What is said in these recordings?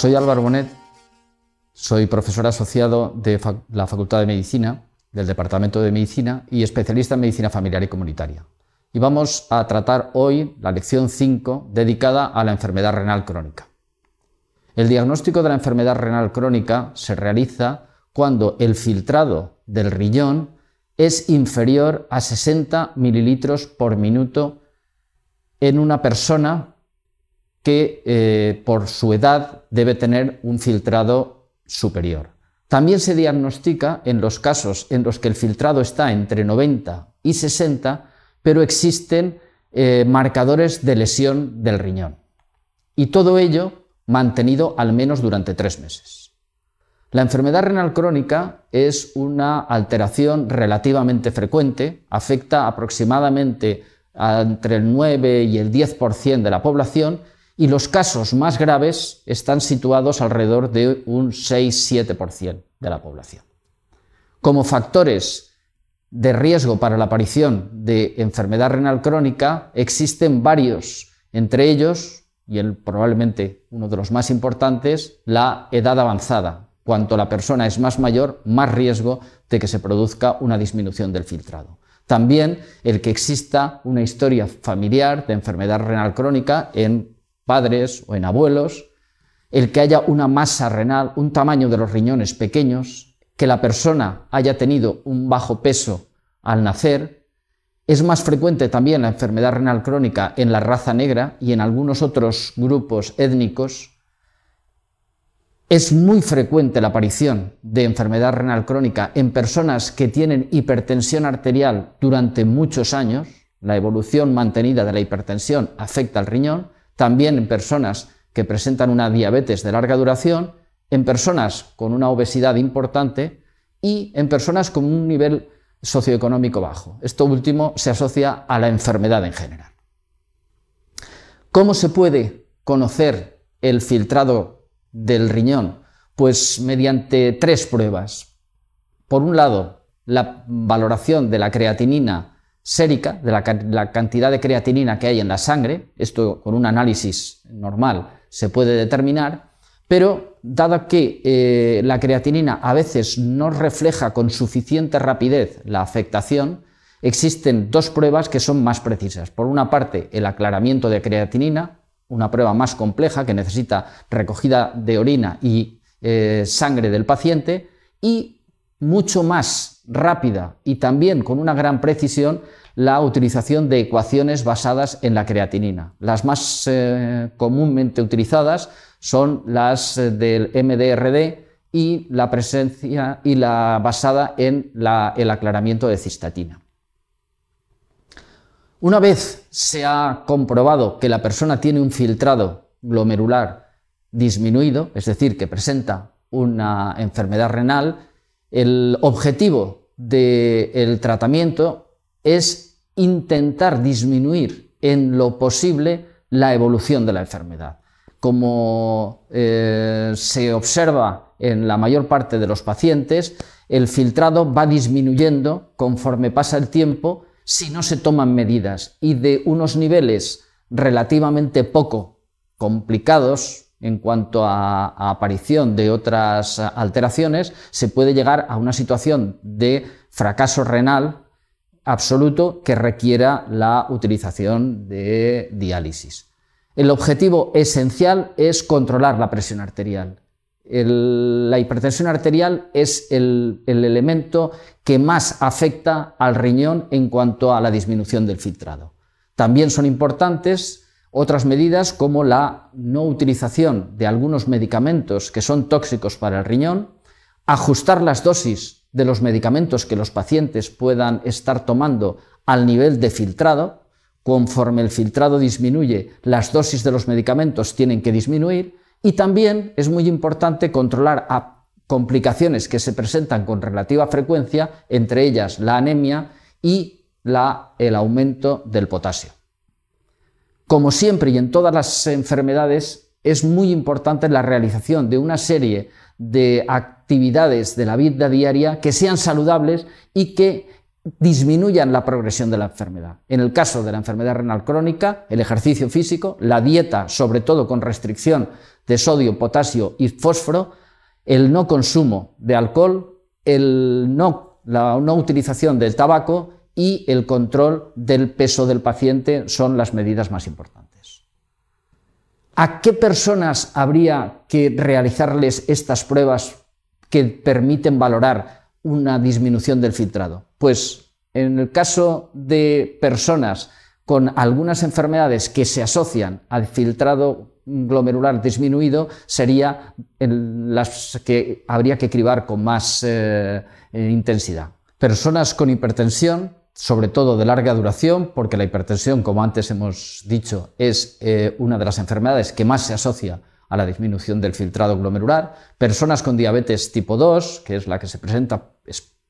Soy Álvaro Bonet, soy profesor asociado de la Facultad de Medicina, del Departamento de Medicina y especialista en medicina familiar y comunitaria. Y vamos a tratar hoy la lección 5 dedicada a la enfermedad renal crónica. El diagnóstico de la enfermedad renal crónica se realiza cuando el filtrado del riñón es inferior a 60 mililitros por minuto en una persona que eh, por su edad debe tener un filtrado superior. También se diagnostica en los casos en los que el filtrado está entre 90 y 60, pero existen eh, marcadores de lesión del riñón. Y todo ello mantenido al menos durante tres meses. La enfermedad renal crónica es una alteración relativamente frecuente, afecta aproximadamente entre el 9 y el 10% de la población y los casos más graves están situados alrededor de un 6-7% de la población. Como factores de riesgo para la aparición de enfermedad renal crónica existen varios, entre ellos, y probablemente uno de los más importantes, la edad avanzada. Cuanto la persona es más mayor, más riesgo de que se produzca una disminución del filtrado. También el que exista una historia familiar de enfermedad renal crónica en padres o en abuelos, el que haya una masa renal, un tamaño de los riñones pequeños, que la persona haya tenido un bajo peso al nacer. Es más frecuente también la enfermedad renal crónica en la raza negra y en algunos otros grupos étnicos. Es muy frecuente la aparición de enfermedad renal crónica en personas que tienen hipertensión arterial durante muchos años. La evolución mantenida de la hipertensión afecta al riñón también en personas que presentan una diabetes de larga duración, en personas con una obesidad importante y en personas con un nivel socioeconómico bajo. Esto último se asocia a la enfermedad en general. ¿Cómo se puede conocer el filtrado del riñón? Pues mediante tres pruebas. Por un lado, la valoración de la creatinina sérica, de la, cantidad de creatinina que hay en la sangre, esto con un análisis normal se puede determinar, pero dado que eh, la creatinina a veces no refleja con suficiente rapidez la afectación, existen dos pruebas que son más precisas. Por una parte, el aclaramiento de creatinina, una prueba más compleja que necesita recogida de orina y eh, sangre del paciente, y mucho más rápida y también con una gran precisión la utilización de ecuaciones basadas en la creatinina. Las más eh, comúnmente utilizadas son las eh, del MDRD y la presencia y la basada en el aclaramiento de cistatina. Una vez se ha comprobado que la persona tiene un filtrado glomerular disminuido, es decir, que presenta una enfermedad renal, el objetivo del tratamiento es intentar disminuir en lo posible la evolución de la enfermedad. Como eh, se observa en la mayor parte de los pacientes, el filtrado va disminuyendo conforme pasa el tiempo si no se toman medidas y de unos niveles relativamente poco complicados en cuanto a, aparición de otras alteraciones, se puede llegar a una situación de fracaso renal absoluto que requiera la utilización de diálisis. El objetivo esencial es controlar la presión arterial. la hipertensión arterial es el elemento que más afecta al riñón en cuanto a la disminución del filtrado. También son importantes otras medidas como la no utilización de algunos medicamentos que son tóxicos para el riñón, ajustar las dosis de los medicamentos que los pacientes puedan estar tomando al nivel de filtrado. Conforme el filtrado disminuye, las dosis de los medicamentos tienen que disminuir y también es muy importante controlar a complicaciones que se presentan con relativa frecuencia, entre ellas la anemia y el aumento del potasio. Como siempre y en todas las enfermedades, es muy importante la realización de una serie de actividades de la vida diaria que sean saludables y que disminuyan la progresión de la enfermedad. En el caso de la enfermedad renal crónica, el ejercicio físico, la dieta, sobre todo con restricción de sodio, potasio y fósforo, el no consumo de alcohol, el no, la no utilización del tabaco y el control del peso del paciente son las medidas más importantes. ¿A qué personas habría que realizarles estas pruebas que permiten valorar una disminución del filtrado? Pues en el caso de personas con algunas enfermedades que se asocian al filtrado glomerular disminuido, sería las que habría que cribar con más eh, eh, intensidad. Personas con hipertensión, sobre todo de larga duración, porque la hipertensión, como antes hemos dicho, es eh, una de las enfermedades que más se asocia a la disminución del filtrado glomerular, personas con diabetes tipo 2, que es la que se presenta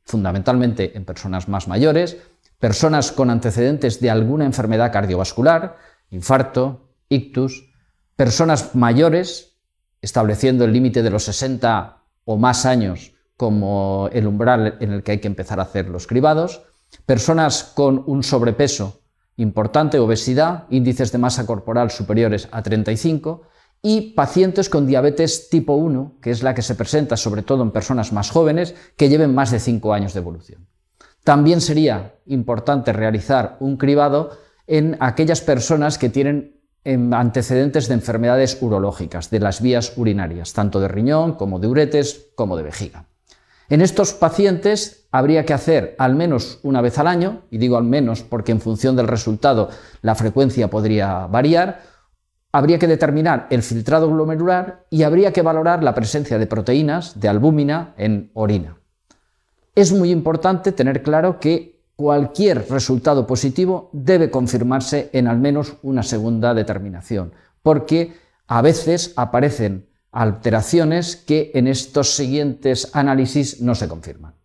fundamentalmente en personas más mayores, personas con antecedentes de alguna enfermedad cardiovascular, infarto, ictus, personas mayores, estableciendo el límite de los 60 o más años como el umbral en el que hay que empezar a hacer los cribados, personas con un sobrepeso importante, obesidad, índices de masa corporal superiores a 35 y pacientes con diabetes tipo 1, que es la que se presenta sobre todo en personas más jóvenes que lleven más de 5 años de evolución. También sería importante realizar un cribado en aquellas personas que tienen em, antecedentes de enfermedades urológicas de las vías urinarias, tanto de riñón como de uretes como de vejiga. En estos pacientes habría que hacer al menos una vez al año, y digo al menos porque en función del resultado la frecuencia podría variar, habría que determinar el filtrado glomerular y habría que valorar la presencia de proteínas de albúmina en orina. Es muy importante tener claro que cualquier resultado positivo debe confirmarse en al menos una segunda determinación, porque a veces aparecen alteraciones que en estos siguientes análisis no se confirman.